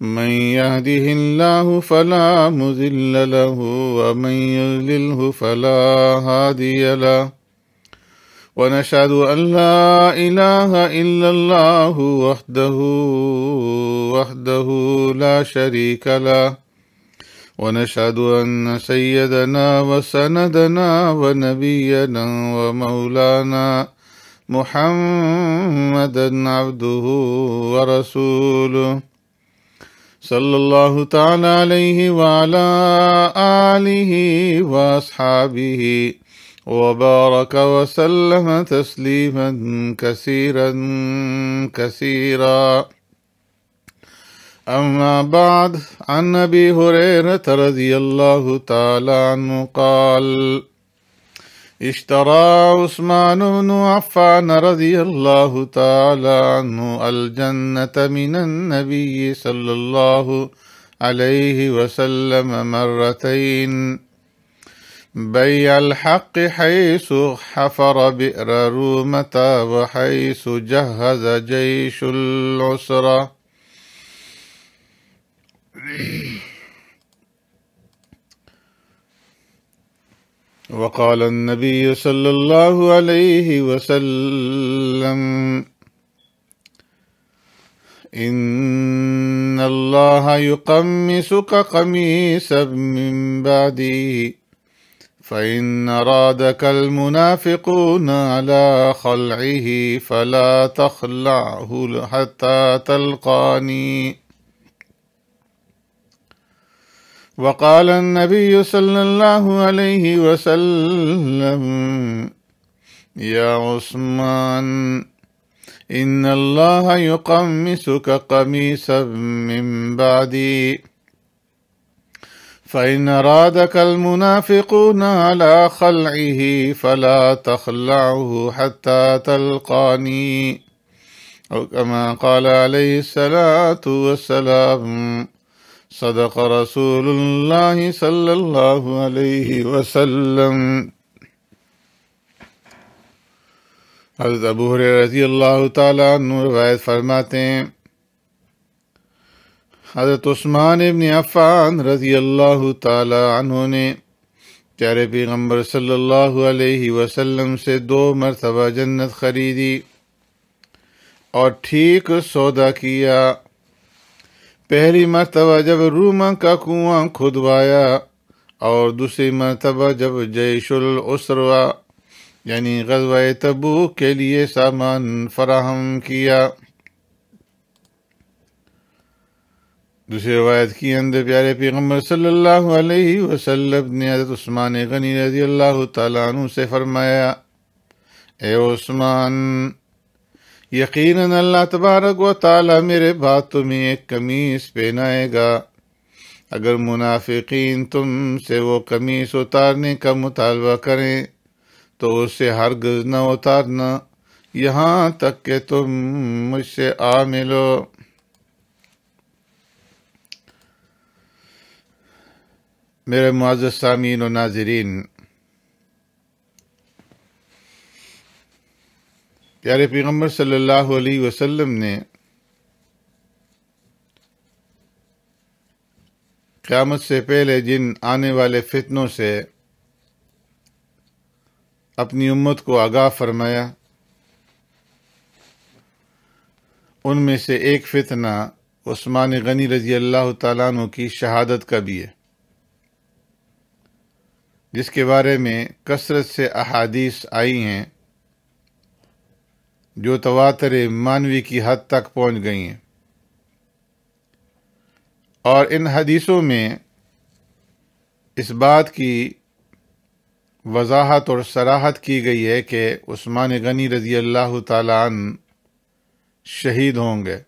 من يهده الله فلا مذل له ومن يذلله فلا هادي له ونشهد أن لا إله إلا الله وحده وحده لا شريك له ونشهد أن سيدنا وسندنا ونبينا ومولانا محمدا عبده ورسوله صلى الله تعالى عليه وعلى آله وأصحابه وبارك وسلم تسليما كثيرا كثيرا أما بعد عن أبي هريرة رضي الله تعالى عنه قال اشترى عثمان بن عفان رضي الله تعالى عنه الجنة من النبي صلى الله عليه وسلم مرتين بيع الحق حيث حفر بئر رومة وحيث جهز جيش العسرة وقال النبي صلى الله عليه وسلم إن الله يقمسك قميصا من بعدي فإن أرادك المنافقون على خلعه فلا تخلعه حتى تلقاني وقال النبي صلى الله عليه وسلم يا عثمان إن الله يقمسك قميصا من بعدي فإن رادك المنافقون على خلعه فلا تخلعه حتى تلقاني أو كما قال عليه الصلاة والسلام صدق رسول الله صلى الله عليه وسلم हज़रत अबू रज़ी अल्लाह तवायत फरमाते हैं हज़रत उस्मान इबन अफ़ान रज़ी अल्लाह तु ने प्यारे पैगम्बर सल्लल्लाहु अलैहि वसल्लम से दो मरतबा जन्नत ख़रीदी और ठीक सौदा किया पहली मरतबा जब रूमा का कुआं खुदवाया और दूसरी मरतबा जब जयशुल उसरवा यानी गजवा तबू के लिए सामान फराहम किया दूसरी रवायत के अंदर प्यारे पैगम्बर सल्लल्लाहु अलैहि वसल्लम ने हजरत उस्मान गनी रजी अल्लाह तु से फरमाया ए उस्मान यकीनन अल्लाह तबारक व ताला मेरे बाद तुम्हें एक कमीज़ पहनाएगा अगर मुनाफिकीन से वो कमीज़ उतारने का मुतालबा करें तो उसे गज न उतारना यहाँ तक कि तुम मुझसे आ मिलो मेरे मुआज़ सामीन व नाजरीन प्यारे पैगम्बर सल्लल्लाहु अलैहि वसल्लम ने क़्यामत से पहले जिन आने वाले फितनों से अपनी उम्मत को आगाह फरमाया उनमें से एक फितना उस्मान गनी रजी अल्लाह तु की शहादत का भी है जिसके बारे में कसरत से अहादीस आई हैं जो तवातर मानवी की हद तक पहुंच गई हैं और इन हदीसों में इस बात की वजाहत और सराहत की गई है कि उस्मान गनी रज़ी अल्लाह तन शहीद होंगे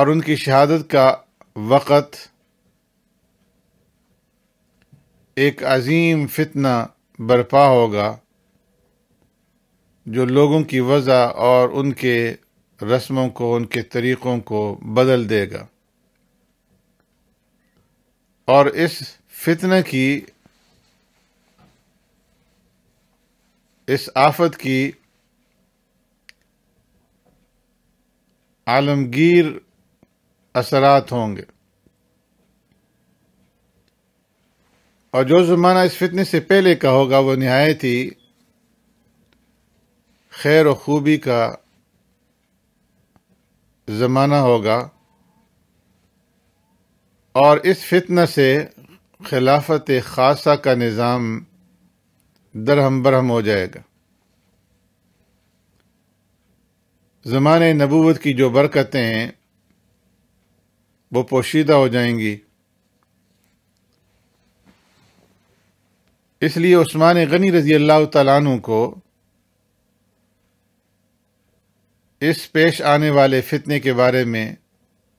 और उनकी शहादत का वक़्त एक अजीम फितना बरपा होगा जो लोगों की वजह और उनके रस्मों को उनके तरीक़ों को बदल देगा और इस फितने की इस आफत की आलमगीर असरात होंगे और जो ज़माना इस फितने से पहले का होगा वो नहायत ही खैर व खूबी का ज़माना होगा और इस फितना से खिलाफत खासा का निज़ाम दरहम बरहम हो जाएगा ज़मान नबूवत की जो बरकतें हैं वो पोशीदा हो जाएंगी इसलिए उस्मान गनी रज़ी अल्लाह तु को इस पेश आने वाले फितने के बारे में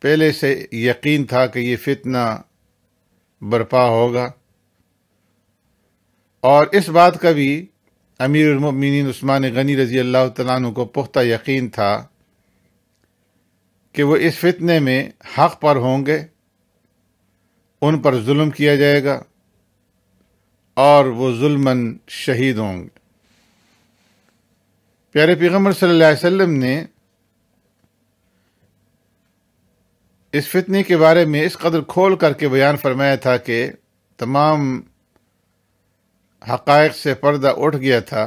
पहले से यकीन था कि ये फितना बर्पा होगा और इस बात का भी अमीर उमिन उस्मान गनी रज़ी अल्लाह तु को पुख्ता यकीन था कि वो इस फितने में हक़ पर होंगे उन पर जुल्म किया जाएगा और वो जुल्मन शहीद होंगे प्यारे पैगम्बर सल्लल्लाहु अलैहि वसल्लम ने इस फितने के बारे में इस कदर खोल करके बयान फरमाया था कि तमाम हक़ से पर्दा उठ गया था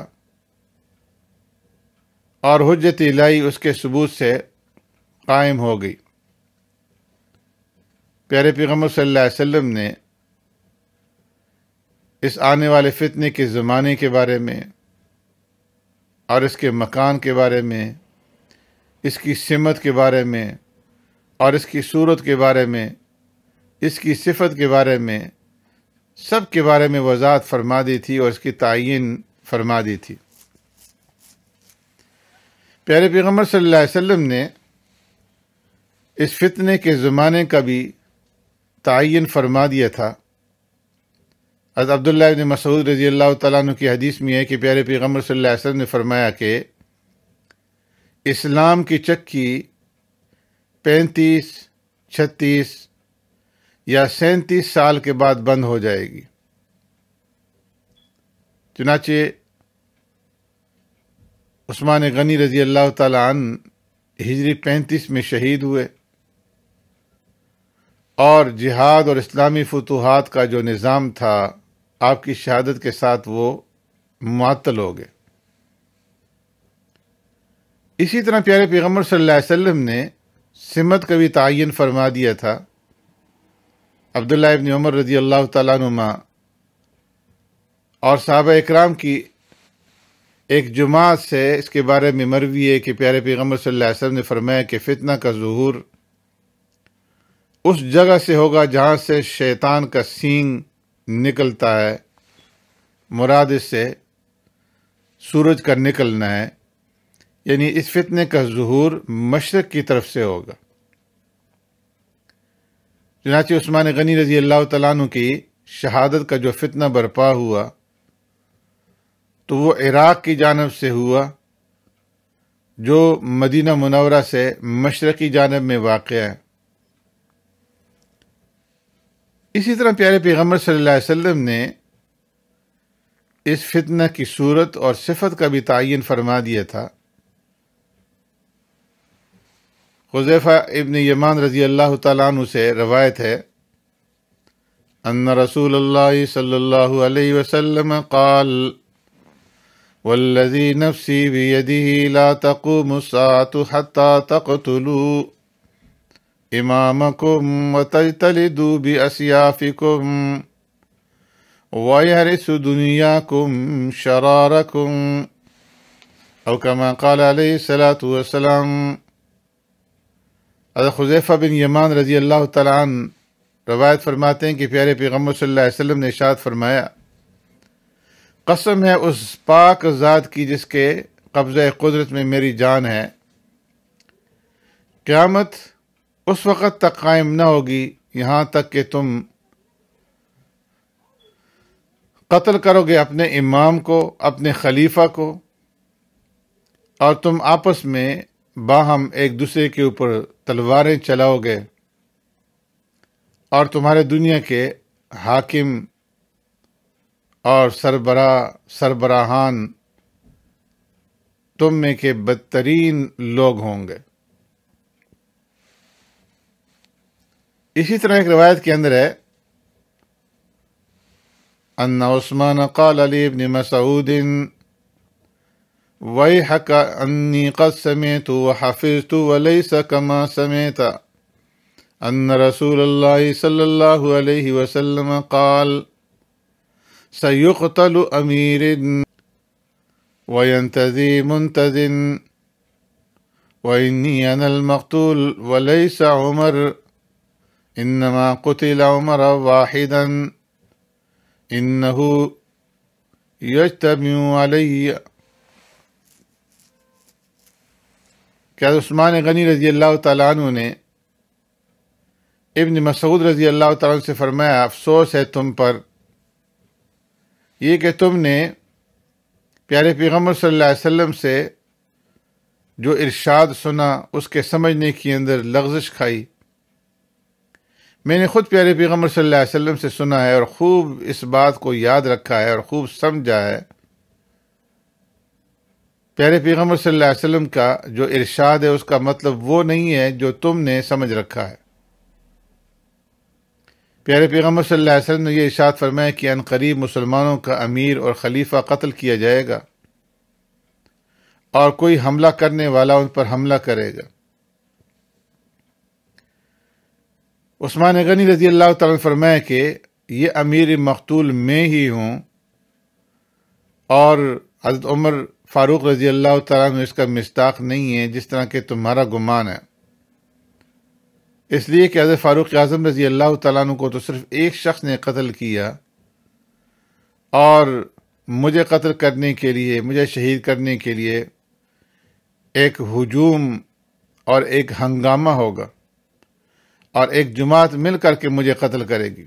और हजत इलाई उसके सबूत से कायम हो गई प्यारे पैगम्बर सल्लल्लाहु अलैहि वसल्लम ने इस आने वाले फितने के ज़माने के बारे में और इसके मकान के बारे में इसकी सिमत के बारे में और इसकी सूरत के बारे में इसकी सिफत के बारे में सब के बारे में वजात फरमा दी थी और इसकी तयन फरमा दी थी प्यारे पैगम्बर सल्लल्लाहु अलैहि वसल्लम ने इस फितने के ज़माने का भी तयन फरमा दिया था अज अब्दुल्ला ने मसूद रज़ी अल्लाह तु की हदीस में है कि प्यारे पैगम्बर सल्लल्लाहु अलैहि वसल्लम ने फरमाया कि इस्लाम की चक्की पैंतीस छत्तीस या सैंतीस साल के बाद बंद हो जाएगी चुनाचे उस्मान गनी रजी अल्लाह तन हिजरी पैंतीस में शहीद हुए और जिहाद और इस्लामी फतूहत का जो निज़ाम था आपकी शहादत के साथ वो मअतल हो गए इसी तरह प्यारे पैगम्बर सल्लल्लाहु अलैहि वसल्लम ने सिमत भी तयन फरमा दिया था अब्दुल्लाबन उमर रजी अल्लाह तुमा और साहब इक्राम की एक जुमा से इसके बारे में मरवी है कि प्यारे पैगम्बर सल्लम ने फरमाया कि फितना का जहूर उस जगह से होगा जहाँ से शैतान का सींग निकलता है मुराद से सूरज का निकलना है यानी इस फितने का जहूर मशरक़ की तरफ से होगा चनाचे उस्मान गनी रजी अल्लाह तु की शहादत का जो फितना बरपा हुआ तो वो इराक़ की जानब से हुआ जो मदीना मुनवरा से मशरक़ी जानब में वाक़ है इसी तरह प्यारे पैगम्बर सल्लल्लाहु अलैहि वसल्लम ने इस फितना की सूरत और सिफत का भी तयन फरमा दिया था हुजैफ़ा इबन यमान रज़ी अल्लाह तु से रवायत है अन्न रसूल सल्लल्लाहु अलैहि वसल्लम काल वल्लज़ी नफ़्सी बियदिही ला तक़ूमु सातु हत्ता तक़तुलू इमामकुम व तजतलिदू बि असयाफ़िकुम वयरिसु शरारकुम औ कमा काल अलैहि हज़र हुज़ैफ़ा बिन यमान रज़ी अल्लाह तन रवायत फरमाते हैं कि प्यारे पैगम्बर सल्लल्लाहु अलैहि वसल्लम ने इशात फरमाया कसम है उस पाक ज़ात की जिसके कब्ज़े कुदरत में मेरी जान है क़्यामत उस वक़्त तक कायम न होगी यहाँ तक कि तुम कत्ल करोगे अपने इमाम को अपने खलीफा को और तुम आपस में बाहम एक दूसरे के ऊपर तलवारें चलाओगे और तुम्हारे दुनिया के हाकिम और सरबरा सरबराहान तुम में के बदतरीन लोग होंगे इसी तरह एक रवायत के अंदर है अन्ना उस्मान काल अली इबन ويحك أني قد سمعت وحفظت وليس كما سمعت أن رسول الله صلى الله عليه وسلم قال سيقتل أمير وينتذي منتذ وإني أنا المقتول وليس عمر إنما قتل عمر واحدا إنه يجتمع عليّ क्या उस्मान गनी रजी अल्लाह तु ने इब्न मसूद रजी अल्लाह तु से फरमाया अफसोस है तुम पर ये कि तुमने प्यारे पैगम्बर सल्लल्लाहु अलैहि वसल्लम से जो इरशाद सुना उसके समझने के अंदर लग्जश खाई मैंने खुद प्यारे पैगम्बर सल्लल्लाहु अलैहि वसल्लम से सुना है और ख़ूब इस बात को याद रखा है और ख़ूब समझा है प्यारे पैगम्बर सल्लल्लाहु अलैहि वसल्लम का जो इरशाद है उसका मतलब वो नहीं है जो तुमने समझ रखा है प्यारे पैगम्बर सल्लल्लाहु अलैहि वसल्लम ने यह इर्शाद फरमाया कि अन करीब मुसलमानों का अमीर और खलीफा कत्ल किया जाएगा और कोई हमला करने वाला उन पर हमला करेगा उस्मान गनी रजी अल्लाह तरमाया कि यह अमीर मकतूल में ही हूं और हजरत उमर फ़ारूक रजी अल्लाह तु इसका मस्ताक नहीं है जिस तरह के तुम्हारा गुमान है इसलिए कि हज़रत फ़ारूक आज़म रजी अल्लाह तु को तो सिर्फ़ एक शख्स ने कत्ल किया और मुझे कत्ल करने के लिए मुझे शहीद करने के लिए एक हजूम और एक हंगामा होगा और एक जुमात मिल करके मुझे कत्ल करेगी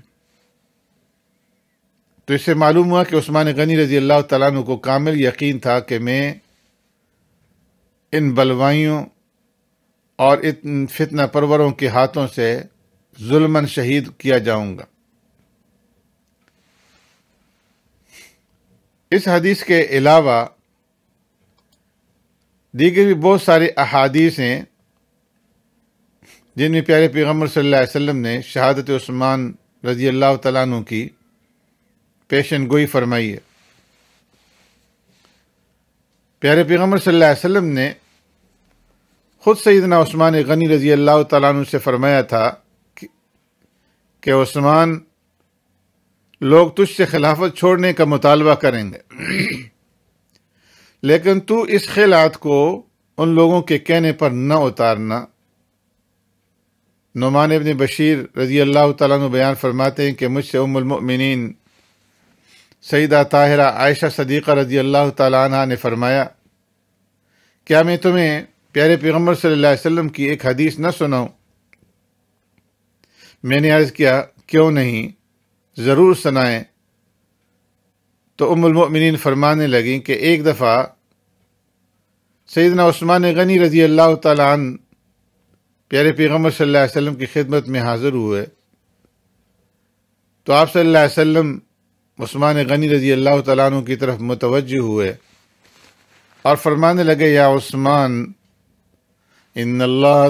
तो इससे मालूम हुआ कि उस्मान गनी रजी अल्लाह तु को कामिल यकीन था कि मैं इन बलवाइयों और इन फितना परवरों के हाथों से जुल्मन शहीद किया जाऊंगा इस हदीस के अलावा दीगर भी बहुत सारे अहादीस हैं जिनमें प्यारे पैगम्बर सल्लल्लाहु अलैहि वसल्लम ने शहादत उस्मान रजी अल्लाह तु की पेशन गोई फरमाई है प्यारे पैगम्बर सल्लल्लाहु अलैहि वसल्लम ने ख़ुद सईदना उस्मान गनी रज़ी अल्लाह तु से फ़रमाया था कि, कि उस्मान लोग तुझसे खिलाफत छोड़ने का मुतालबा करेंगे लेकिन तू इस खिलात को उन लोगों के कहने पर न उतारना नुमान इबन बशीर रज़ी अल्लाह तु बयान फरमाते हैं कि मुझसे उमुलमिन सईदा ताहरा आयशा सदीक़ा रजी अल्लाह तला ने फरमाया क्या मैं तुम्हें प्यारे पैगम्बर सल्ला अलैहि की एक हदीस न सुनाऊँ मैंने आज किया क्यों नहीं ज़रूर सुनाएं तो उमुलमिन फरमाने लगी कि एक दफ़ा सैदना उस्मान गनी रजी अल्लाह तन प्यारे पैगम्बर सल्लल्लाहु अलैहि वसल्लम की खिदमत में हाज़िर हुए तो आप सल्लल्लाहु अलैहि वसल्लम उस्मान गनी रजी अल्लाह तु की तरफ मुतवज हुए और फरमाने लगे या उस्मान इन अल्लाह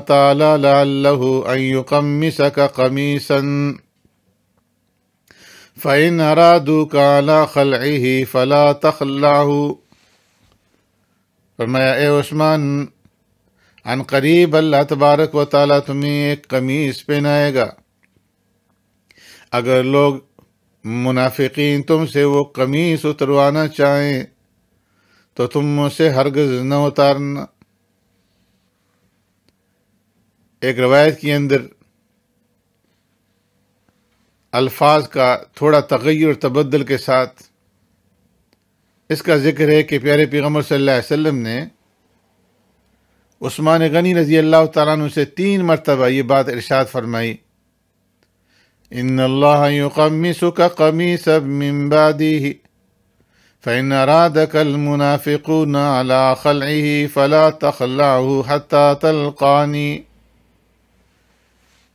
कमीसन फ़ैन अरादू काला खल फ़ला तखल्लाह फरमाया ए उस्मान अन करीब अल्लाह तबारक व ताली तुम्हें एक कमीज़ पहनाएगा अगर लोग मुनाफिकीन तुमसे वो कमीस उतरवाना चाहें तो तुम मुझसे हरगज न उतारना एक रवायत के अंदर अल्फाज का थोड़ा तगैर तबदल के साथ इसका ज़िक्र है कि प्यारे पैगम्बर सल्लल्लाहु अलैहि वसल्लम ने उस्मान गनी रज़ी अल्लाह तु तीन मरतबा ये बात इरशाद फरमाई إن الله يقمسك قميصا من بعده فإن أرادك المنافقون على خلعه فلا تخلعه حتى تلقاني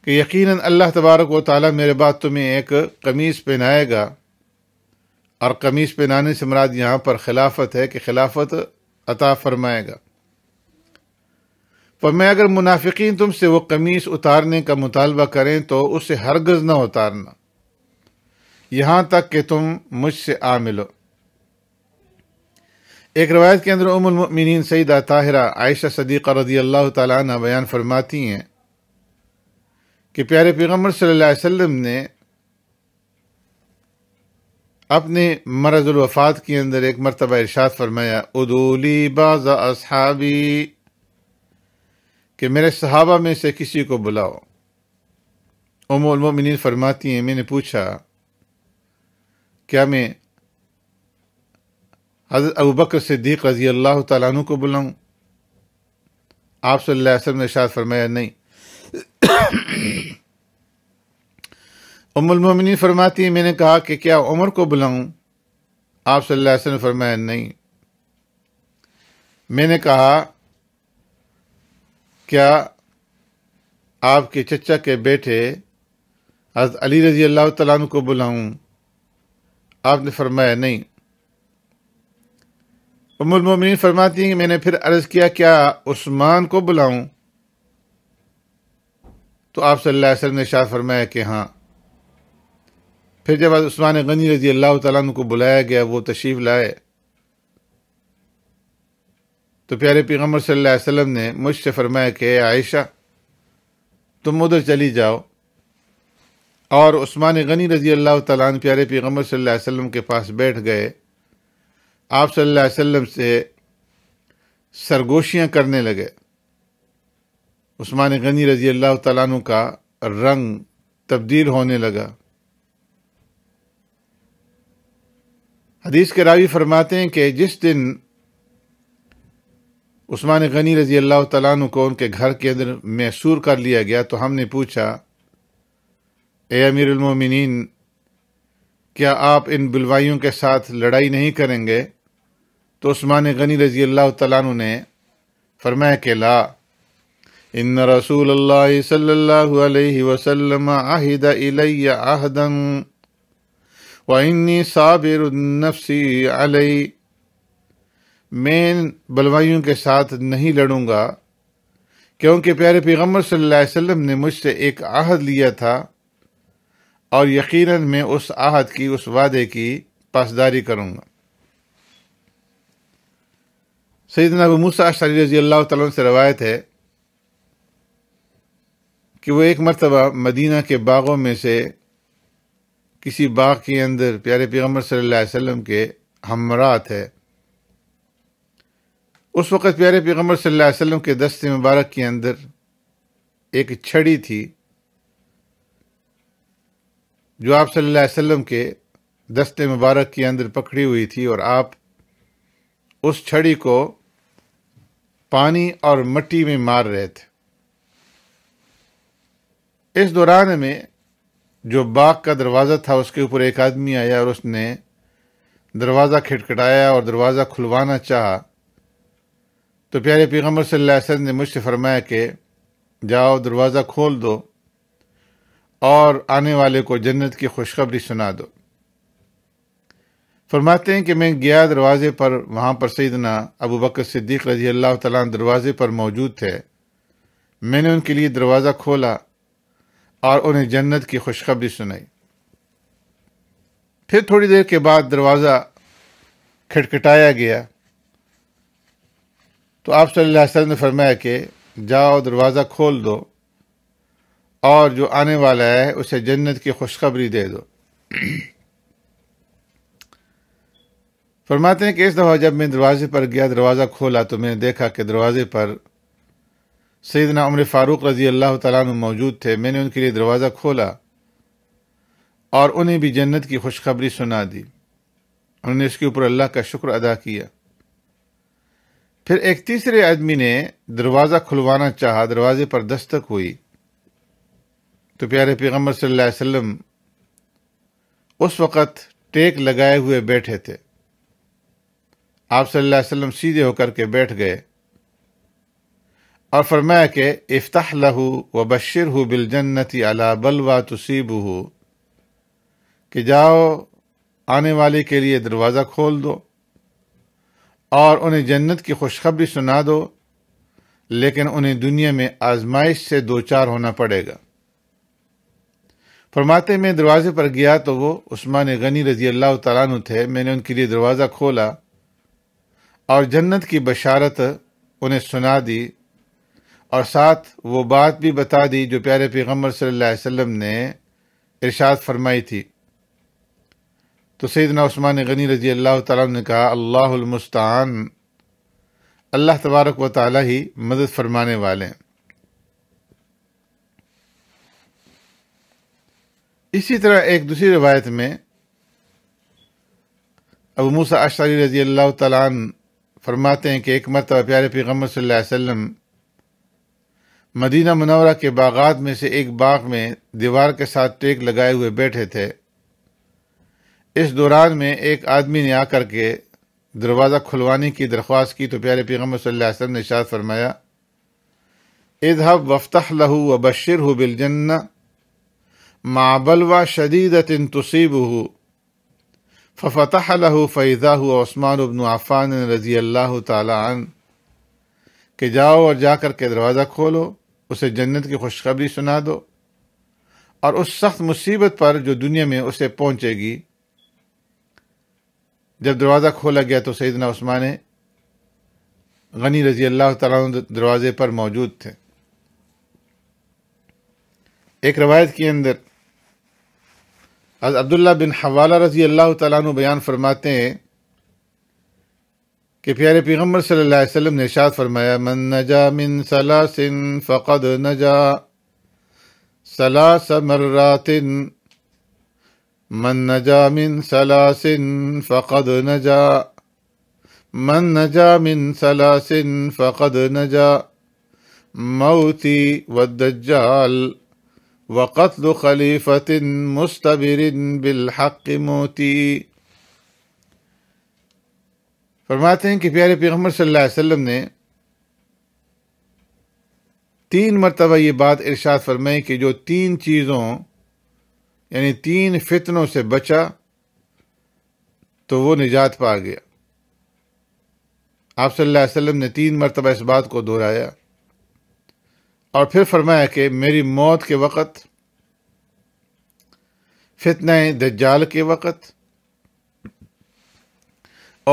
कि यकीनन अल्लाह तबारक व ताली मेरे बाद तुम्हें एक कमीज़ पहनाएगा और कमीज़ पहनाने से मराद यहाँ पर खिलाफत है कि खिलाफत अता फरमाएगा फरमाया अगर मुनाफिकीन तुमसे वो कमीज़ उतारने का मुतालबा करें तो उसे हरगज़ न उतारना यहाँ तक कि तुम मुझसे आ मिलो एक रवायत के अंदर उमिन सईदा ताहिरा आयशा सदीक़ रजी अल्लाह ताली बयान फरमाती हैं कि प्यारे पैगम्बर सल्लल्लाहु अलैहि वसल्लम ने अपने मरजुलवफ़ात के अंदर एक मरतबा इरशाद फरमाया उदूली बाज़ा असहाबी कि मेरे सहाबा में से किसी को बुलाओ उमोमिन फरमाती हैं मैंने पूछा क्या मैं हज़रत अबू बकर सिद्दीक रजी अल्लाह तु को बुलाऊं आप सल्लाम ने शाद फरमाया नहीं उमोमिन फरमाती हैं मैंने कहा कि क्या उमर को बुलाऊं आप सल्लाम ने फरमाया नहीं मैंने कहा क्या आपके चचा के बेटे हजरत अली रजी अल्लाह तला को बुलाऊं आपने फरमाया नहीं उमुलमिन फरमाती हैं कि मैंने फिर अर्ज़ किया क्या उस्मान को बुलाऊं तो आप सल्लल्लाहु अलैहि वसल्लम ने शाह फरमाया कि हाँ फिर जब उस्मान गनी रजी अल्लाह तला को बुलाया गया वो तशरीफ़ लाए तो प्यारे पैगम्बर सल्लल्लाहु अलैहि वसल्लम ने मुझसे फरमाया कि आयशा तुम उधर चली जाओ और उस्मान गनी रजी अल्लाह तन प्यारे पैगम्बर सल्लल्लाहु अलैहि वसल्लम के पास बैठ गए आप सल्लल्लाहु अलैहि वसल्लम से सरगोशियाँ करने लगे उस्मान गनी रजी अल्लाह तन का रंग तब्दील होने लगा हदीस के रावी फरमाते हैं कि जिस दिन उस्मान गनी रजी अल्लाह तु को उनके घर के अंदर मैसूर कर लिया गया तो हमने पूछा ए अमीरमिन क्या आप इन बुलवाइयों के साथ लड़ाई नहीं करेंगे तो उस्मान गनी रजी अल्लाह तु ने फरमाया के ला इन रसूल सल्लल्लाहु अलैहि वसल्लम आहिदा इलैया साबिर नफसी अलई मैं बलवाइयों के साथ नहीं लड़ूंगा क्योंकि प्यारे पैगम्बर सल्लल्लाहु अलैहि वसल्लम ने मुझसे एक आहद लिया था और यकीनन मैं उस आहद की उस वादे की पासदारी करूंगा सईद अबू मूसा शरी रजी अल्लाह तन से रवायत है कि वो एक मरतबा मदीना के बागों में से किसी बाग के अंदर प्यारे पैगम्बर सल्लल्लाहु अलैहि वसल्लम के हमरा थे उस वक़्त प्यारे पैगम्बर सल्लल्लाहु अलैहि वसल्लम के दस्ते मुबारक के अंदर एक छड़ी थी जो आप सल्लल्लाहु अलैहि वसल्लम के दस्ते मुबारक के अंदर पकड़ी हुई थी और आप उस छड़ी को पानी और मट्टी में मार रहे थे इस दौरान में जो बाग का दरवाज़ा था उसके ऊपर एक आदमी आया और उसने दरवाज़ा खटखटाया और दरवाज़ा खुलवाना चाहा तो प्यारे पैगम्बर सल्लल्लाहु अलैहि वसल्लम ने मुझसे फरमाया कि जाओ दरवाज़ा खोल दो और आने वाले को जन्नत की खुशखबरी सुना दो फरमाते हैं कि मैं गया दरवाज़े पर वहाँ पर सईदना अबू बकर सिद्दीक रजी अल्लाह तला दरवाज़े पर मौजूद थे मैंने उनके लिए दरवाज़ा खोला और उन्हें जन्नत की खुशखबरी सुनाई फिर थोड़ी देर के बाद दरवाज़ा खटखटाया गया तो आप सल्लल्लाहु अलैहि वसल्लम ने फरमाया कि जाओ दरवाज़ा खोल दो और जो आने वाला है उसे जन्नत की खुशखबरी दे दो फरमाते हैं कि इस दफ़ा जब मैं दरवाज़े पर गया दरवाज़ा खोला तो मैंने देखा कि दरवाज़े पर सैदना उम्र फ़ारूक रज़ी अल्लाह तला मौजूद थे मैंने उनके लिए दरवाज़ा खोला और उन्हें भी जन्नत की खुशखबरी सुना दी उन्होंने इसके ऊपर अल्लाह का शुक्र अदा किया फिर एक तीसरे आदमी ने दरवाज़ा खुलवाना चाहा दरवाजे पर दस्तक हुई तो प्यारे पैगम्बर सल्लल्लाहु अलैहि वसल्लम उस वक़्त टेक लगाए हुए बैठे थे आप सल्लल्लाहु अलैहि वसल्लम सीधे होकर के बैठ गए और फरमाया कि इफ्ताह लहू व बशर हो बिलजन्नति अला बलवा तुसीब हो कि जाओ आने वाले के लिए दरवाज़ा खोल दो और उन्हें जन्नत की खुशखबरी सुना दो लेकिन उन्हें दुनिया में आजमाइश से दो चार होना पड़ेगा फरमाते में दरवाजे पर गया तो वो उस्मान गनी रजी अल्लाह तु थे मैंने उनके लिए दरवाज़ा खोला और जन्नत की बशारत उन्हें सुना दी और साथ वो बात भी बता दी जो प्यारे पैगम्बर सल्लल्लाहु अलैहि वसल्लम ने इरशाद फरमाई थी तो सैदना उस्मान गनी रजी अल्लाह तुम ने कहा अल्लाहमस्तान अल्लाह तबारक व ताली ही मदद फरमाने वाले हैं इसी तरह एक दूसरी रवायत में अब मूसा अशारी रजी अल्लाह तन फरमाते हैं कि एक मरतबा प्यारे पैगम्बर सल्लल्लाहु अलैहि वसल्लम मदीना मनौरा के बागात में से एक बाग में दीवार के साथ टेक लगाए हुए बैठे थे इस दौरान में एक आदमी ने आकर के दरवाज़ा खुलवाने की दरख्वास्त की तो प्यारे पैगम्बर सल्लल्लाहु अलैहि वसल्लम ने शाद फरमाया इजहब वफ्तः लहू व बशर हो बिलजन्ना माबलवा शदीदत तसीब हो फ़तः लहू फ़ैज़ा हुआ ओस्मान उबन आफ़ान रज़ी अल्लाह तन के जाओ और जा कर के दरवाज़ा खोलो उसे जन्नत की खुशखबरी सुना दो और उस सख्त मुसीबत पर जो दुनिया में उसे पहुँचेगी जब दरवाज़ा खोला गया तो सैदना उस्मान गनी रजी अल्लाह दरवाज़े पर मौजूद थे एक रवायत के अंदर अब्दुल्ला बिन हवाला रजी अल्लाह तु बयान फरमाते हैं कि प्यारे पैगम्बर सल्लल्लाहु अलैहि वसल्लम ने शाद फरमाया मन नजा मिन सलासिन फ़कद नजा सलास मर्रातिन मन नजा मिन सलासिन फ़कद नजा मन नजा मिन सलासिन फ़कद नजा मौती वद्दज्जाल वक़त्ल खलीफ़त मुस्तबिर बिलहक मोती फरमाते हैं कि प्यारे पैगम्बर सल्लल्लाहु अलैहि वसल्लम ने तीन मरतबा ये बात इरशाद फरमाई कि जो तीन चीज़ों यानी तीन फितनों से बचा तो वो निजात पा गया आप सल्लल्लाहु अलैहि वसल्लम ने तीन मरतबा इस बात को दोहराया और फिर फरमाया कि मेरी मौत के वक़्त फितने दज्जाल के वक़्त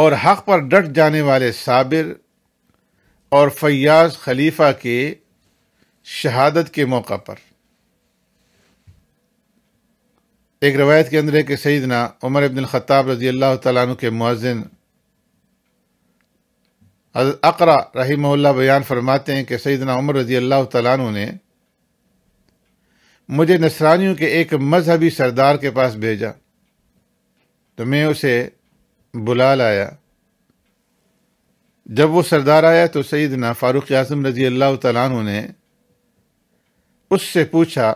और हक़ पर डट जाने वाले साबिर और फयाज खलीफा के शहादत के मौका पर एक रवायत के अंदर है कि सईदना उमर इब्न ख़त्ताब रज़ी अल्लाह तु के मुआजिन अकरा रही बयान फरमाते हैं कि सईदना उमर रज़ी अल्लाह तु ने मुझे नसरानियों के एक मजहबी सरदार के पास भेजा तो मैं उसे बुला लाया जब वो सरदार आया तो सईदना फ़ारूक आज़म रज़ी अल्लाह तु ने उससे पूछा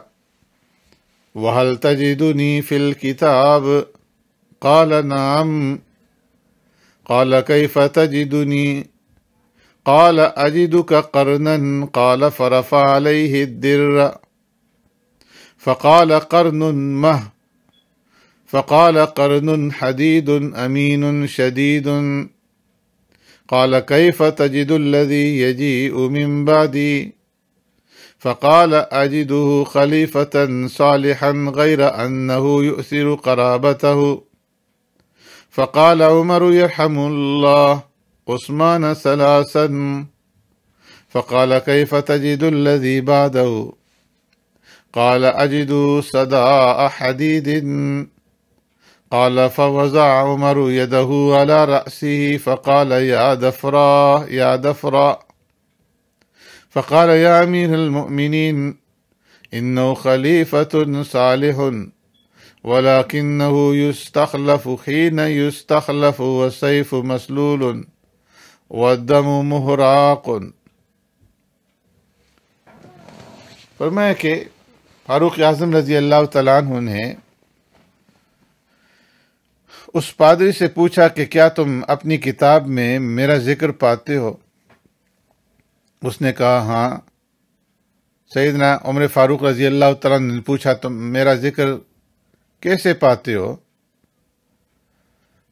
وهل تجدني في الكتاب قال نعم قال كيف تجدني قال أجدك قرنا قال فرفع عليه الدر فقال قرن مه فقال قرن حديد أمين شديد قال كيف تجد الذي يجيء من بعدي فقال أجده خليفة صالحا غير أنه يؤثر قرابته فقال عمر يرحم الله عثمان ثلاثا فقال كيف تجد الذي بعده قال أجد صداء حديد قال فوزع عمر يده على رأسه فقال يا دفرا يا دفرا फ़ाल या अमीरमिन इन्नो खलीफ़त सालह वलाकिन्नहु युस्तखलफ़ खीन युस्तखलफ़ वसैफ़ मसलूल वदम मुहराक फरमाया कि फ़ारूक आज़म रज़ी अल्लाह तु ने उस पादरी से पूछा कि क्या तुम अपनी किताब में मेरा ज़िक्र पाते हो उसने कहा हाँ सईदना उम्र फारूक रजी अल्लाह तला ने पूछा तुम तो मेरा जिक्र कैसे पाते हो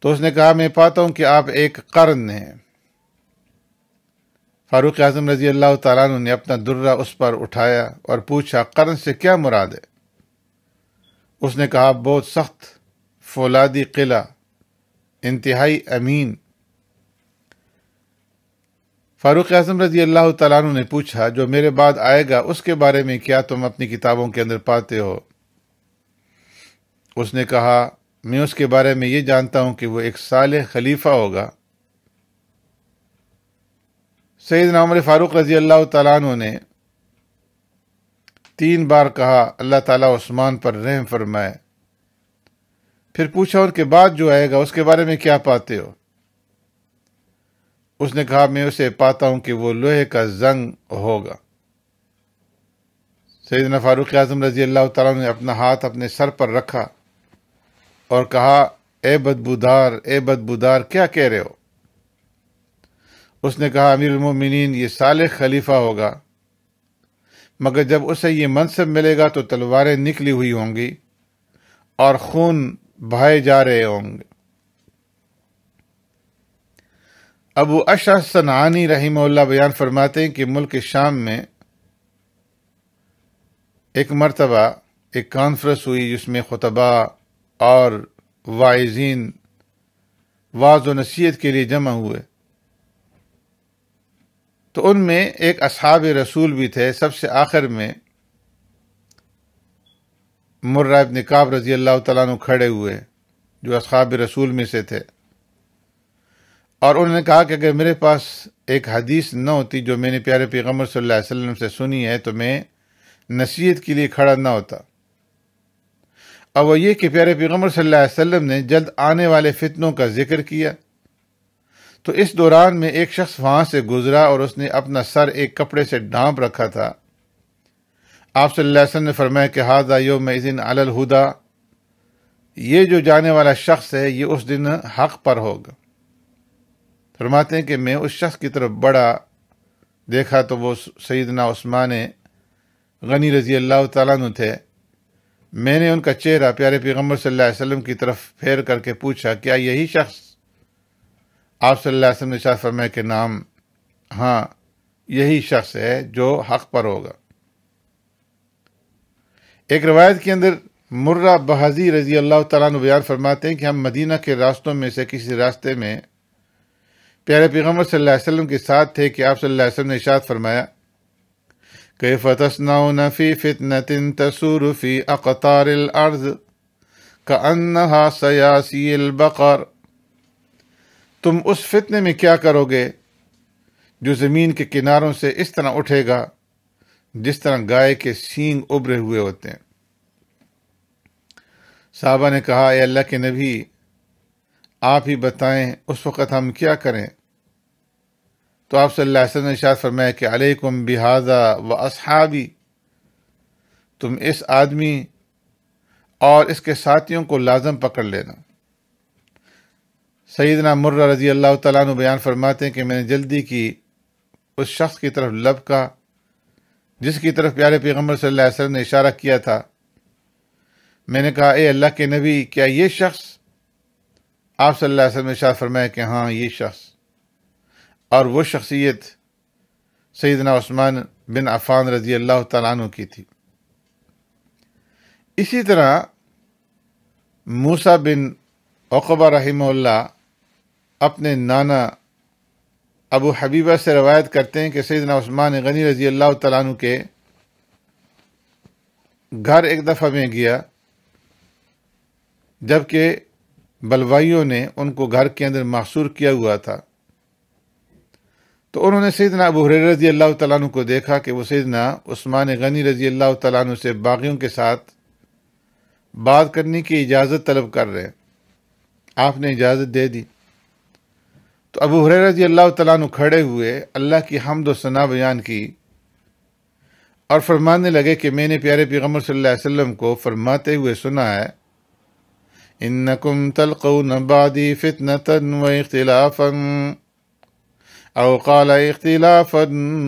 तो उसने कहा मैं पाता हूँ कि आप एक कर्न हैं फारूक आजम रजी अल्लाह तला ने अपना दुर्रा उस पर उठाया और पूछा कर्न से क्या मुराद है उसने कहा बहुत सख्त फौलादी किला इंतहाई अमीन फारूक आजम रजी अल्लाह तु ने पूछा जो मेरे बाद आएगा उसके बारे में क्या तुम अपनी किताबों के अंदर पाते हो उसने कहा मैं उसके बारे में ये जानता हूँ कि वो एक साल खलीफा होगा सैद नामर फारूक रजी अल्लाह तु ने तीन बार कहा अल्लाह ताला उस्मान पर रहम फरमाए फिर पूछा उनके बाद जो आएगा उसके बारे में क्या पाते हो उसने कहा मैं उसे पाता हूँ कि वो लोहे का जंग होगा सैदना फ़ारूक आज़म रज़ी अल्लाह ताला ने अपना हाथ अपने सर पर रखा और कहा ए बदबूदार ए बदबूदार क्या कह रहे हो उसने कहा अमीर अमीरमिन ये साल खलीफा होगा मगर जब उसे ये मनसब मिलेगा तो तलवारें निकली हुई होंगी और खून बहाए जा रहे होंगे अबू अशा सनानी बयान फरमाते हैं कि मुल्क शाम में एक मरतबा एक कॉन्फ्रेंस हुई जिसमें खुतबा और वाइजीन वाज व नसीहत के लिए जमा हुए तो उनमें एक असहाब रसूल भी थे सबसे आखिर में मुर्रा निकाब रज़ी अल्लाह तु खड़े हुए जो असहाब रसूल में से थे और उन्होंने कहा कि अगर मेरे पास एक हदीस न होती जो मैंने प्यारे पैगम्बर सल्लल्लाहु अलैहि वसल्लम से सुनी है तो मैं नसीहत के लिए खड़ा ना होता और वह यह कि प्यारे पैगम्बर सल्लल्लाहु अलैहि वसल्लम ने जल्द आने वाले फितनों का जिक्र किया तो इस दौरान में एक शख्स वहाँ से गुजरा और उसने अपना सर एक कपड़े से डांप रखा था आप सल्लल्लाहु अलैहि वसल्लम ने फरमाया कि हादा इस दिन अलहुदा हुदा ये जो जाने वाला शख्स है ये उस दिन हक पर होगा फरमाते हैं कि मैं उस शख्स की तरफ बड़ा देखा तो वो सईदना उस्मान गनी रजी अल्लाह तु थे मैंने उनका चेहरा प्यारे पैगम्बर सल्लम की तरफ फेर करके पूछा क्या यही शख्स आप सल्लम ने शाह फरमाए के नाम हाँ यही शख्स है जो हक पर होगा एक रवायत के अंदर मुर्रा बहाजी रजी अल्लाह तु बयान फरमाते हैं कि हम मदीना के रास्तों में से किसी रास्ते में प्यारे पैगम्बर सल्लल्लाहु वसल्लम के साथ थे कि आप सल्लल्लाहु वसल्लम ने इशाद फरमाया कई फ़तसनाउन फ़ी फ़ितनतिन तसूर फ़ी अकतार अर्ज का अन्हा सयासी बकर तुम उस फितने में क्या करोगे जो ज़मीन के किनारों से इस तरह उठेगा जिस तरह गाय के सींग उभरे हुए होते हैं साहबा ने कहा अल्लाह के नबी आप ही बताएं उस वक़्त हम क्या करें तो आप सल्लल्लाहु अलैहि वसल्लम ने फरमाया कि अलैकुम बिहाजा व असहाबी तुम इस आदमी और इसके साथियों को लाजम पकड़ लेना सईदना मुर्रा रजी अल्लाह तु बयान फरमाते हैं कि मैंने जल्दी की उस शख्स की तरफ लब का जिसकी तरफ प्यारे पैगम्बर सल्लल्लाहु अलैहि वसल्लम ने इशारा किया था मैंने कहा ए अल्लाह के नबी क्या ये शख्स आप सल्लल्लाहु शाह कि हाँ ये शख्स और वो शख्सियत सैदना उस्मान बिन अफ़ान रजी अल्लाह तु की थी इसी तरह मूसा बिन अकबा रहीमल्ला अपने नाना अबू हबीबा से रवायत करते हैं कि सैदना उस्मान गनी रजी अल्लाह तु के घर एक दफ़ा में गया जबकि बलवाइयों ने उनको घर के अंदर मासूर किया हुआ था तो उन्होंने सैदना अबू हुरैर रजी अल्लाह तु को देखा कि वो सैदना उस्मान गनी रजी अल्लाह तु से बागियों के साथ बात करने की इजाज़त तलब कर रहे हैं आपने इजाज़त दे दी तो अबू हरे रजी अल्लाह तु खड़े हुए अल्लाह की हमद सना बयान की और फरमाने लगे कि मैंने प्यारे पैगम्बर सल्लल्लाहु अलैहि वसल्लम को फरमाते हुए सुना है إنكم تلقون بعدي فتنة واختلافا أو قال اختلافا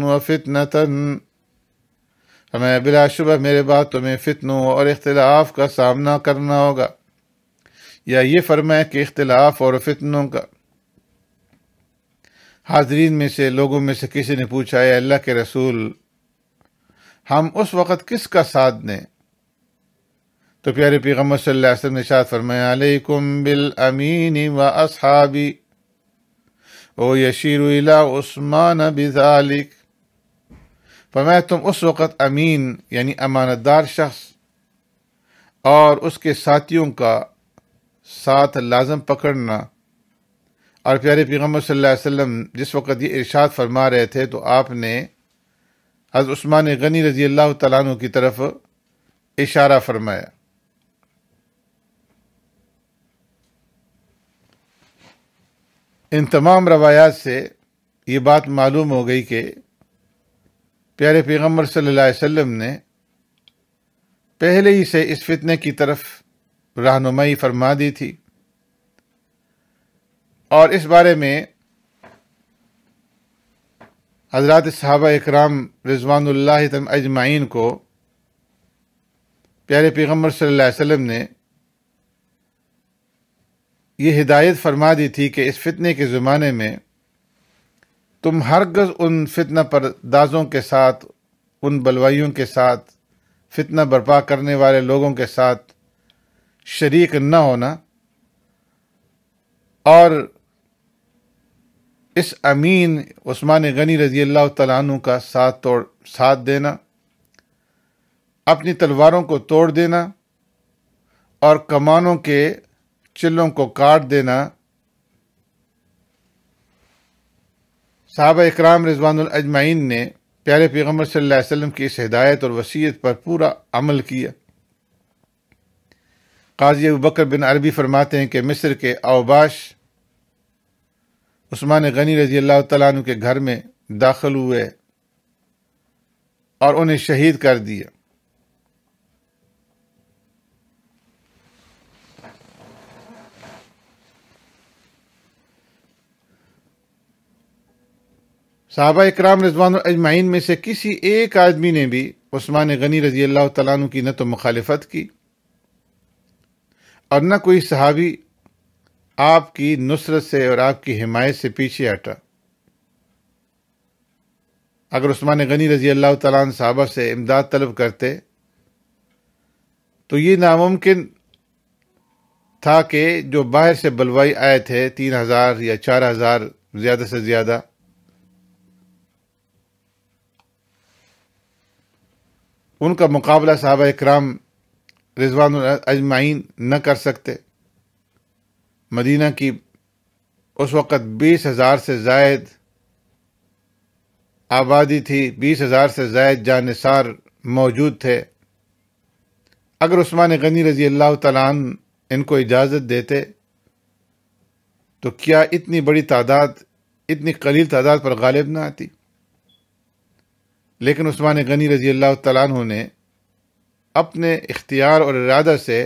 وفتنة हमें बिलाशुबह मेरे बाद तुम्हें फितनों और इख्तलाफ का सामना करना होगा या ये फरमाए कि इख्तलाफ और फितनों का हाजरीन में से लोगों में से किसी ने पूछा है अल्लाह के रसूल हम उस वक़्त किसका साथ दें तो प्यारे पैगम्बर वसल्लम ने शाद फरमायाकुम बिल अमीन व असहाबी ओ यशीर उस्मान बिजालिक फरमाया तुम उस वक़्त अमीन यानी अमानतदार शख्स और उसके साथियों का साथ लाजम पकड़ना और प्यारे पैगम्बर सल्लल्लाहु अलैहि वसल्लम जिस वक़्त ये इरशाद फरमा रहे थे तो आपने हज़रत उस्मान गनी रज़ी अल्लाह तु की तरफ इशारा फरमाया इन तमाम रवायात से ये बात मालूम हो गई कि प्यारे पैगम्बर सल्लल्लाहु अलैहि वसल्लम ने पहले ही से इस फितने की तरफ रहनुमाई फरमा दी थी और इस बारे में हजरत साहबा इकराम रिजवानुल्लाह तम अजमाइन को प्यारे पैगम्बर सल्लल्लाहु अलैहि वसल्लम ने ये हिदायत फरमा दी थी कि इस फितने के ज़माने में तुम हरगज़ उन फितना परदाजों के साथ उन बलवाइयों के साथ फितना बर्पा करने वाले लोगों के साथ शरीक न होना और इस अमीन उस्मान गनी रजी अल्लाह तु का साथ तोड़ साथ देना अपनी तलवारों को तोड़ देना और कमानों के चिल्लों को काट देना साहब इकराम रिजवान अजमाइन ने प्यारे पैगम्बर सल्लल्लाहु अलैहि वसल्लम की इस हिदायत और वसीयत पर पूरा अमल किया काजी अबू बिन अरबी फरमाते हैं कि मिस्र के अवबाश उस्मान गनी रजी अल्लाह तु के घर में दाखिल हुए और उन्हें शहीद कर दिया साहबा इक्राम रजवान अजमाइन में से किसी एक आदमी ने भी उस्मान गनी रजी अल्लाह तु की न तो मुखालफत की और न कोई सहाबी आपकी नुसरत से और आपकी हिमायत से पीछे हटा अगर उस्मान गनी रजी अल्लाह तन साहबा से इमदाद तलब करते तो ये नामुमकिन था कि जो बाहर से बलवाई आए थे तीन हज़ार या चार हज़ार ज़्यादा से ज़्यादा उनका मुकाबला साहब इक्राम रिजवान अजमाइन न कर सकते मदीना की उस वक़्त बीस हज़ार से जायद आबादी थी बीस हज़ार से जायद जानसार मौजूद थे अगर उस्मान गनी रज़ी अल्लाह तन इनको इजाज़त देते तो क्या इतनी बड़ी तादाद इतनी कलील तादाद पर गालिब ना आती लेकिन उस्मान गनी रजी अल्लाह तु ने अपने इख्तियार और इरादा से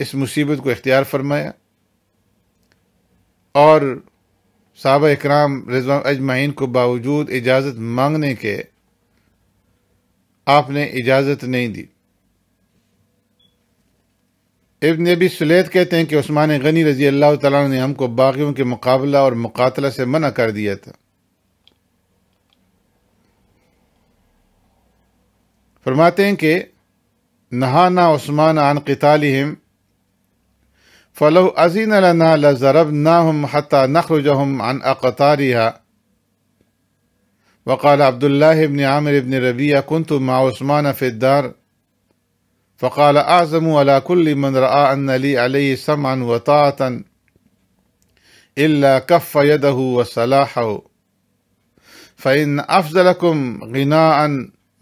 इस मुसीबत को इख्तियार फरमाया और साहब इक्राम रजवा अजमाइन को बावजूद इजाज़त मांगने के आपने इजाज़त नहीं दी इबन नबी सुलेत कहते हैं कि उस्मान गनी रजी अल्लाह तुम ने हमको बागियों के मुकाबला और मुकातला से मना कर दिया था فرماتے ہیں کہ نہانا عثمان عن قتالهم فلو ازین لنا لزربناهم حتى نخرجهم عن اقطارها وقال عبد الله بن عامر بن ربيع كنت مع عثمان في الدار فقال اعزم على كل من راى ان لي عليه سمعا وطاعه الا كف يده وصلاحه فان افضلكم غناء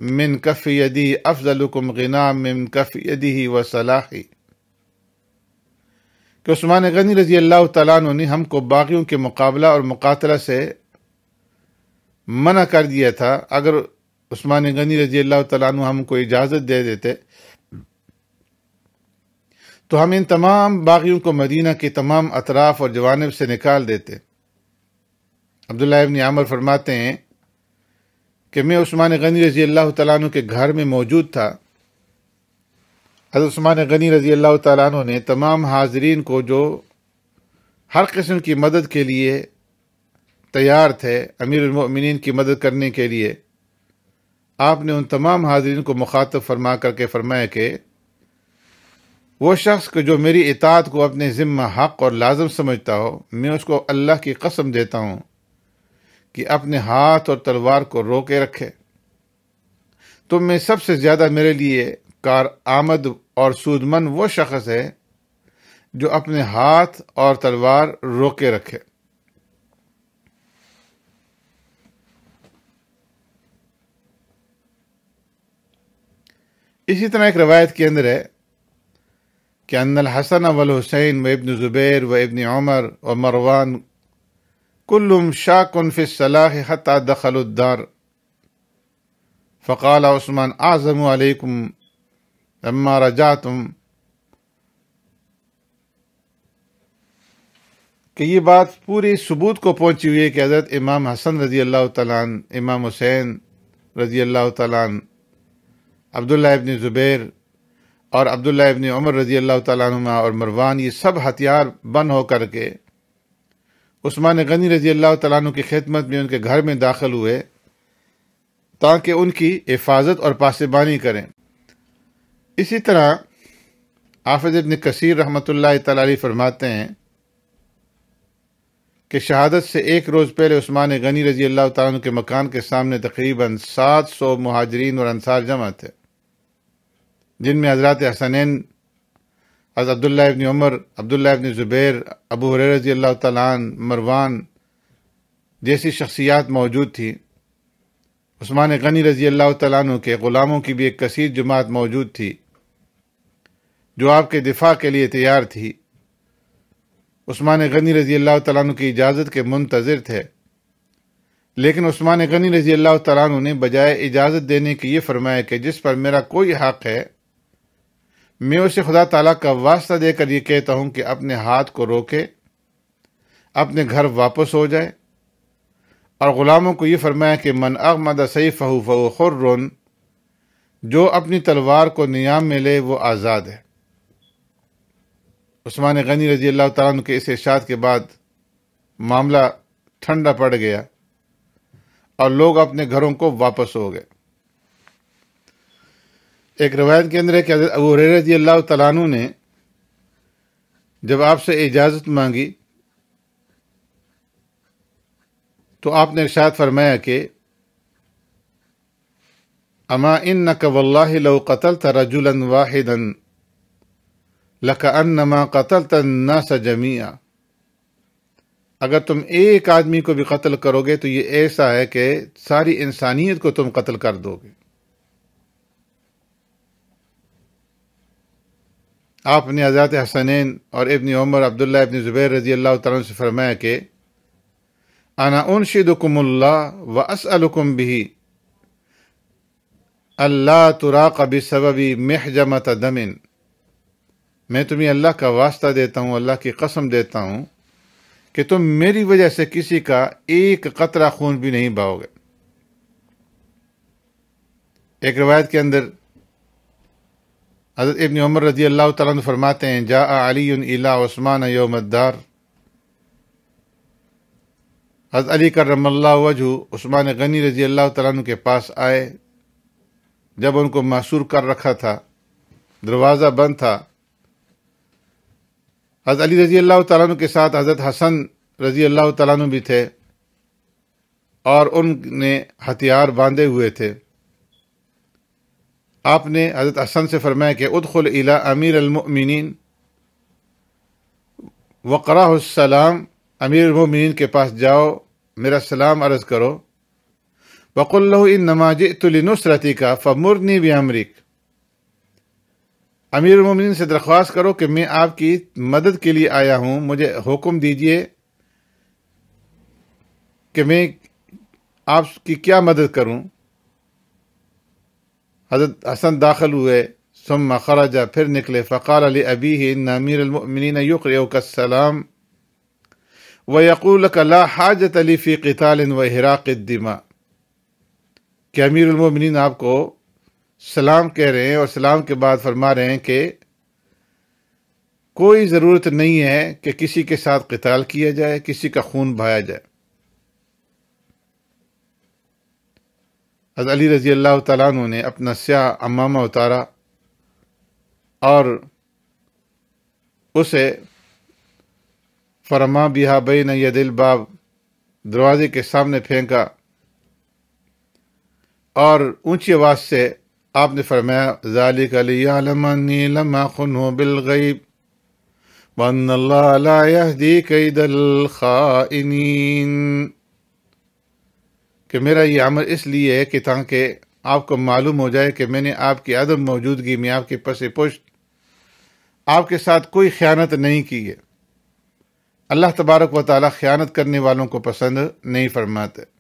मिन कफ़ यदी अफजलकुम गना मिन कफ़ यदी व सलाही कि उस्मान गनी रजी अल्लाह तु ने हमको बागियों के मुकाबला और मुकातला से मना कर दिया था अगर उस्मान गनी रजी अल्लाह तु हमको इजाज़त दे देते तो हम इन तमाम बागियों को मदीना के तमाम अतराफ़ और जवानब से निकाल देते अब्दुल्ला आमर फरमाते हैं कि मैं उस्मान गनी रज़ी अल्लाह तु के घर में मौजूद था हज़रत उस्मान गनी रज़ी अल्लाह तु ने तमाम हाजरीन को जो हर किस्म की मदद के लिए तैयार थे अमीरमिन की मदद करने के लिए आपने उन तमाम हाजरीन को मुखातब फरमा करके फरमाया कि वो शख्स को जो मेरी इतात को अपने ज़िम्मा हक़ और लाजम समझता हो मैं उसको अल्लाह की कसम देता हूँ कि अपने हाथ और तलवार को रोके रखे तुम में सबसे ज्यादा मेरे लिए कार आमद और सूदमन वो शख्स है जो अपने हाथ और तलवार रोके रखे इसी तरह एक रवायत के अंदर है कि अनल हसन वल हुसैन व इबन ज़ुबैर व इबन उमर व मरवान شاك في الصلاح حتى دخلوا फ़काल فقال عثمان اعظم عليكم لما رجعتم कि ये बात पूरे सबूत को पहुंची हुई है कि हज़रत इमाम हसन रजी अल्लाह तन इमाम हुसैन रजी अल्लाह तन अब्दुल्ला इबन ज़ुबैर और अब्दुल्ला इबन उमर रजी अल्लाह तुमा और मरवान ये सब हथियार बन हो करके उस्मान गनी रजी अल्लाह तु की खिदमत में उनके घर में दाखिल हुए ताकि उनकी हिफाजत और पासबानी करें इसी तरह आफिज इबन कसीर रहमत फरमाते हैं कि शहादत से एक रोज़ पहले उस्मान गनी रजी अल्लाह तु के मकान के सामने तकरीबन सात सौ महाजरीन और अनसार जमा थे जिनमें हजरत हसनैन हज़ अब्दुल्लाबन उमर अब्दुल्लाबन ज़ुबैर अबू हुर रजी अल्लाह तन मरवान जैसी शख्सियात मौजूद थी उस्मान गनी रजी अल्लाह तु के ग़ुलामों की भी एक कसीर जमात मौजूद थी जो आपके दिफा के लिए तैयार थी उस्मान गनी रजी अल्लाह तु की इजाज़त के मुंतज़र थे लेकिन उस्मान गनी रजी अल्लाह तु ने बजाय इजाज़त देने की ये फरमाया कि जिस पर मेरा कोई हक़ है मैं उसे खुदा ताला का वास्ता देकर यह कहता हूँ कि अपने हाथ को रोके अपने घर वापस हो जाए और ग़ुलामों को ये फरमाया कि मन अगमद फहू फ़ो खुर जो अपनी तलवार को नियाम में ले वो आज़ाद है उस्मान गनी रजी अल्लाह तन के इस इशात के बाद मामला ठंडा पड़ गया और लोग अपने घरों को वापस हो गए एक रवायत के अंदर है कि अबू रजी अल्लाह तु ने जब आपसे इजाज़त मांगी तो आपने इर्शाद फरमाया कि अमा इन न कवल्ला कतल वाहिदन लक कतल तन्ना सजमिया अगर तुम एक आदमी को भी कत्ल करोगे तो ये ऐसा है कि सारी इंसानियत को तुम कत्ल कर दोगे आपने हज़रत हसनैन और इबन उमर अब्दुल्ला इबन ज़ुबैर रज़ी अल्लाह तन से फरमाया कि आना उनशिदकुमल्ला व असअलकुम भी अल्लाह तुराक सबबी महजमत दमिन मैं तुम्हें अल्लाह का वास्ता देता हूँ अल्लाह की कसम देता हूँ कि तुम मेरी वजह से किसी का एक कतरा खून भी नहीं बहाओगे एक रवायत के अंदर हज़रत इबन उमर रजी अल्लाह तन फरमाते हैं जा अली उस्मान ओस्मान योमद्दार हज़रत अली करमल्ला वजू उस्मान गनी रजी अल्लाह तन के पास आए जब उनको मासूर कर रखा था दरवाज़ा बंद था हज़रत अली रजी अल्लाह तन के साथ हज़रत हसन रजी अल्लाह तन भी थे और उनने हथियार बांधे हुए थे आपने हज़रत असन से फरमाया कि उदखल इला अमीर अलमिन वक़रासलाम अमीर अलमिन के पास जाओ मेरा सलाम अर्ज़ करो वक़ुल्ल इन नमाज तुलनुसरती का फ़मुरनी भी अमरिक अमीर उमिन से दरख्वास्त करो कि मैं आपकी मदद के लिए आया हूँ मुझे हुक्म दीजिए कि मैं आपकी क्या मदद करूँ हजरत हसन दाखिल हुए सुम खराजा फिर निकले फ़क़ाल अली अबी नामीरमिन सलाम व यकूल कला हाजत अली फ़ी कताल व हिराकदिमा कि अमीरमिन आपको सलाम कह रहे हैं और सलाम के बाद फरमा रहे हैं कि कोई ज़रूरत नहीं है कि किसी के साथ कताल किया जाए किसी का खून बहाया जाए हज़रत रज़ी अल्लाह तु ने अपना स्याह अमामा उतारा और उसे फरमा बिहा बैन यदिल बाब दरवाजे के सामने फेंका और ऊंची आवाज़ से आपने फरमाया ज़ालिक अली लमा खुन हो बिल गईब वन ला यहदी कई दल कि मेरा ये अमर इसलिए है कि ताकि आपको मालूम हो जाए कि मैंने आपकी अदम मौजूदगी में आपके पसे पुष्ट आपके साथ कोई ख्यानत नहीं की है अल्लाह तबारक व ताली ख्यानत करने वालों को पसंद नहीं फरमाते